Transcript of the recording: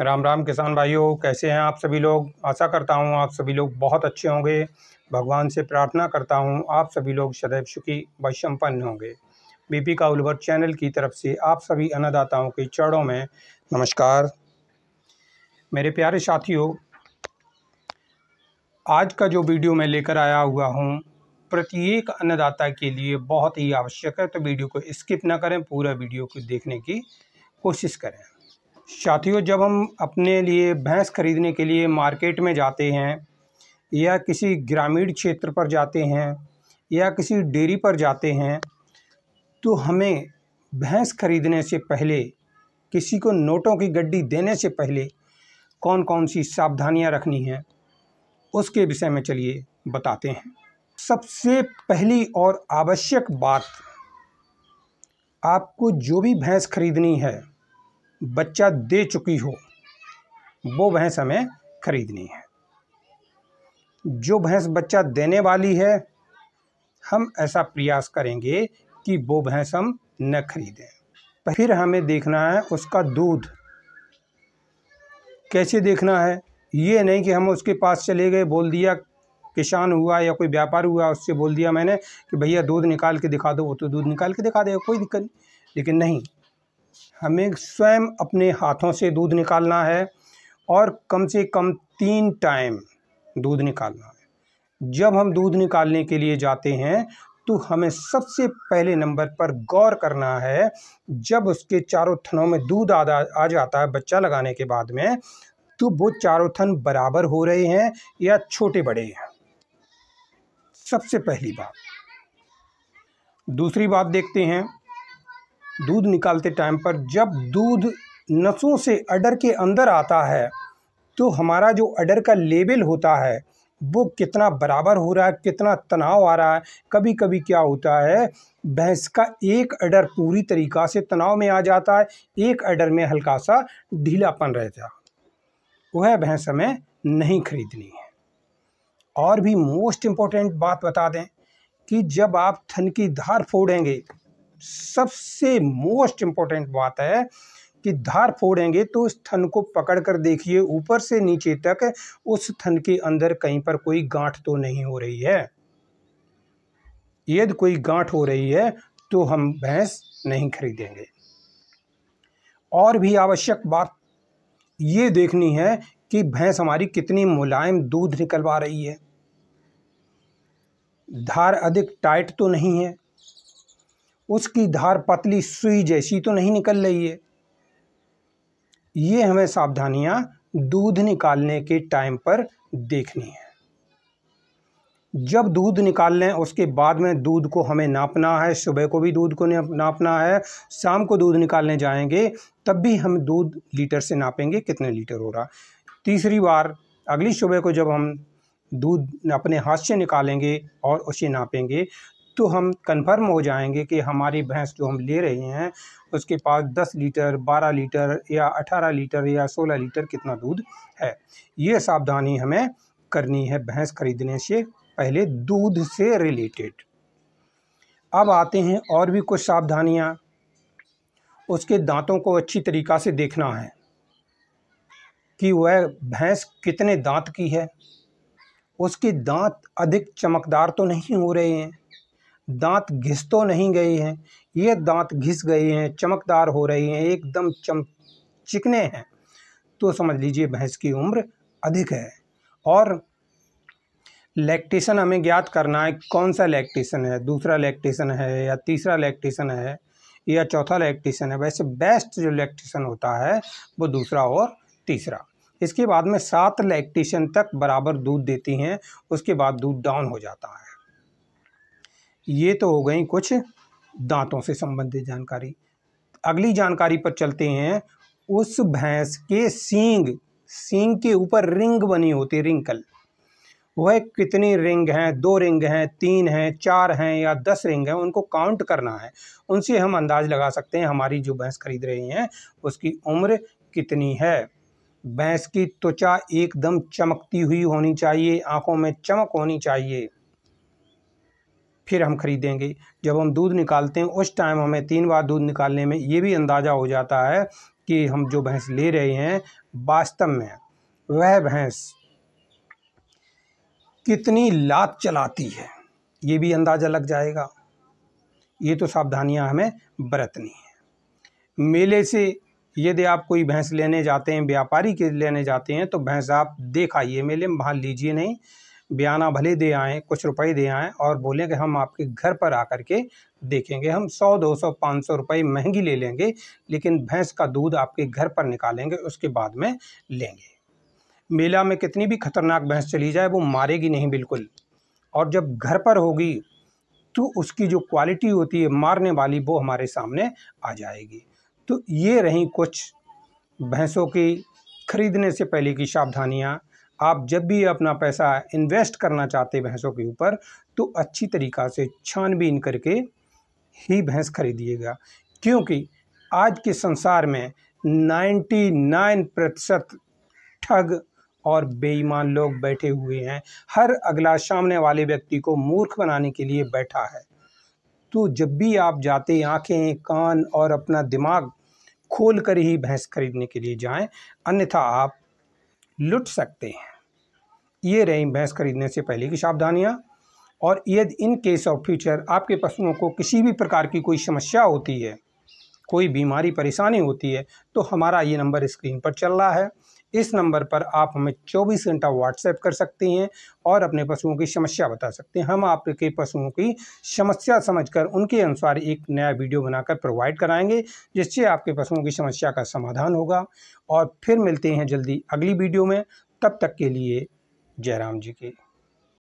राम राम किसान भाइयों कैसे हैं आप सभी लोग आशा करता हूं आप सभी लोग बहुत अच्छे होंगे भगवान से प्रार्थना करता हूं आप सभी लोग सदैव सुखी व सम्पन्न होंगे बीपी का उलवर चैनल की तरफ से आप सभी अन्नदाताओं के चरणों में नमस्कार मेरे प्यारे साथियों आज का जो वीडियो मैं लेकर आया हुआ हूँ प्रत्येक अन्नदाता के लिए बहुत ही आवश्यक है तो वीडियो को स्किप ना करें पूरा वीडियो को देखने की कोशिश करें साथियों जब हम अपने लिए भैंस खरीदने के लिए मार्केट में जाते हैं या किसी ग्रामीण क्षेत्र पर जाते हैं या किसी डेयरी पर जाते हैं तो हमें भैंस खरीदने से पहले किसी को नोटों की गड्डी देने से पहले कौन कौन सी सावधानियां रखनी हैं उसके विषय में चलिए बताते हैं सबसे पहली और आवश्यक बात आपको जो भी भैंस खरीदनी है बच्चा दे चुकी हो वो भैंस हमें खरीदनी है जो भैंस बच्चा देने वाली है हम ऐसा प्रयास करेंगे कि वो भैंस हम न खरीदें फिर हमें देखना है उसका दूध कैसे देखना है ये नहीं कि हम उसके पास चले गए बोल दिया किसान हुआ या कोई व्यापार हुआ उससे बोल दिया मैंने कि भैया दूध निकाल के दिखा दो वो तो दूध निकाल के दिखा देगा कोई दिक्कत नहीं लेकिन नहीं हमें स्वयं अपने हाथों से दूध निकालना है और कम से कम तीन टाइम दूध निकालना है जब हम दूध निकालने के लिए जाते हैं तो हमें सबसे पहले नंबर पर गौर करना है जब उसके चारों थनों में दूध आ, आ जाता है बच्चा लगाने के बाद में तो वो चारों थन बराबर हो रहे हैं या छोटे बड़े हैं सबसे पहली बात दूसरी बात देखते हैं दूध निकालते टाइम पर जब दूध नसों से अडर के अंदर आता है तो हमारा जो अडर का लेवल होता है वो कितना बराबर हो रहा है कितना तनाव आ रहा है कभी कभी क्या होता है भैंस का एक अडर पूरी तरीक़ा से तनाव में आ जाता है एक अडर में हल्का सा ढीलापन रहता वह भैंस हमें नहीं खरीदनी है और भी मोस्ट इम्पोर्टेंट बात बता दें कि जब आप थन की धार फोड़ेंगे सबसे मोस्ट इम्पोर्टेंट बात है कि धार फोड़ेंगे तो उस थन को पकड़ कर देखिए ऊपर से नीचे तक उस थन के अंदर कहीं पर कोई गांठ तो नहीं हो रही है यदि कोई गांठ हो रही है तो हम भैंस नहीं खरीदेंगे और भी आवश्यक बात ये देखनी है कि भैंस हमारी कितनी मुलायम दूध निकलवा रही है धार अधिक टाइट तो नहीं है उसकी धार पतली सुई जैसी तो नहीं निकल रही है ये हमें सावधानियां दूध निकालने के टाइम पर देखनी है जब दूध निकाल लें उसके बाद में दूध को हमें नापना है सुबह को भी दूध को नापना है शाम को दूध निकालने जाएंगे तब भी हम दूध लीटर से नापेंगे कितने लीटर हो रहा तीसरी बार अगली सुबह को जब हम दूध अपने हाथ से निकालेंगे और उसे नापेंगे तो हम कंफर्म हो जाएंगे कि हमारी भैंस जो हम ले रहे हैं उसके पास 10 लीटर 12 लीटर या 18 लीटर या 16 लीटर कितना दूध है ये सावधानी हमें करनी है भैंस खरीदने से पहले दूध से रिलेटेड अब आते हैं और भी कुछ सावधानियाँ उसके दांतों को अच्छी तरीक़ा से देखना है कि वह भैंस कितने दांत की है उसके दांत अधिक चमकदार तो नहीं हो रहे हैं दांत घिस तो नहीं गए हैं ये दांत घिस गए हैं चमकदार हो रहे हैं एकदम चम चिकने हैं तो समझ लीजिए भैंस की उम्र अधिक है और लैक्टेशन हमें ज्ञात करना है कौन सा लैक्टेशन है दूसरा लैक्टेशन है या तीसरा लैक्टेशन है या चौथा लैक्टेशन है वैसे बेस्ट जो लैक्टेशन होता है वो दूसरा और तीसरा इसके बाद में सात लैक्टेशन तक बराबर दूध देती हैं उसके बाद दूध डाउन हो जाता है ये तो हो गई कुछ दांतों से संबंधित जानकारी अगली जानकारी पर चलते हैं उस भैंस के सींग सींग के ऊपर रिंग बनी होती रिंकल वह कितनी रिंग हैं दो रिंग हैं तीन हैं चार हैं या दस रिंग हैं उनको काउंट करना है उनसे हम अंदाज लगा सकते हैं हमारी जो भैंस खरीद रही हैं उसकी उम्र कितनी है भैंस की त्वचा एकदम चमकती हुई होनी चाहिए आँखों में चमक होनी चाहिए फिर हम खरीदेंगे जब हम दूध निकालते हैं उस टाइम हमें तीन बार दूध निकालने में ये भी अंदाज़ा हो जाता है कि हम जो भैंस ले रहे हैं वास्तव में वह भैंस कितनी लात चलाती है ये भी अंदाज़ा लग जाएगा ये तो सावधानियां हमें बरतनी है मेले से यदि आप कोई भैंस लेने जाते हैं व्यापारी के लेने जाते हैं तो भैंस आप देख आइए मेले में भाग लीजिए नहीं बयाना भले दे आएँ कुछ रुपए दे आएँ और बोलें कि हम आपके घर पर आकर के देखेंगे हम सौ दो सौ पाँच सौ रुपये महंगी ले लेंगे लेकिन भैंस का दूध आपके घर पर निकालेंगे उसके बाद में लेंगे मेला में कितनी भी खतरनाक भैंस चली जाए वो मारेगी नहीं बिल्कुल और जब घर पर होगी तो उसकी जो क्वालिटी होती है मारने वाली वो हमारे सामने आ जाएगी तो ये रहीं कुछ भैंसों की खरीदने से पहले की सावधानियाँ आप जब भी अपना पैसा इन्वेस्ट करना चाहते भैंसों के ऊपर तो अच्छी तरीक़ा से छानबीन करके ही भैंस खरीदिएगा क्योंकि आज के संसार में 99 प्रतिशत ठग और बेईमान लोग बैठे हुए हैं हर अगला सामने वाले व्यक्ति को मूर्ख बनाने के लिए बैठा है तो जब भी आप जाते आँखें कान और अपना दिमाग खोल कर ही भैंस खरीदने के लिए जाएं अन्यथा आप लुट सकते हैं ये रही भैंस खरीदने से पहले की सावधानियाँ और यदि इन केस ऑफ फ्यूचर आपके पशुओं को किसी भी प्रकार की कोई समस्या होती है कोई बीमारी परेशानी होती है तो हमारा ये नंबर स्क्रीन पर चल रहा है इस नंबर पर आप हमें चौबीस घंटा व्हाट्सएप कर सकते हैं और अपने पशुओं की समस्या बता सकते हैं हम आपके पशुओं की समस्या समझकर उनके अनुसार एक नया वीडियो बनाकर प्रोवाइड कराएंगे जिससे आपके पशुओं की समस्या का समाधान होगा और फिर मिलते हैं जल्दी अगली वीडियो में तब तक के लिए जयराम जी के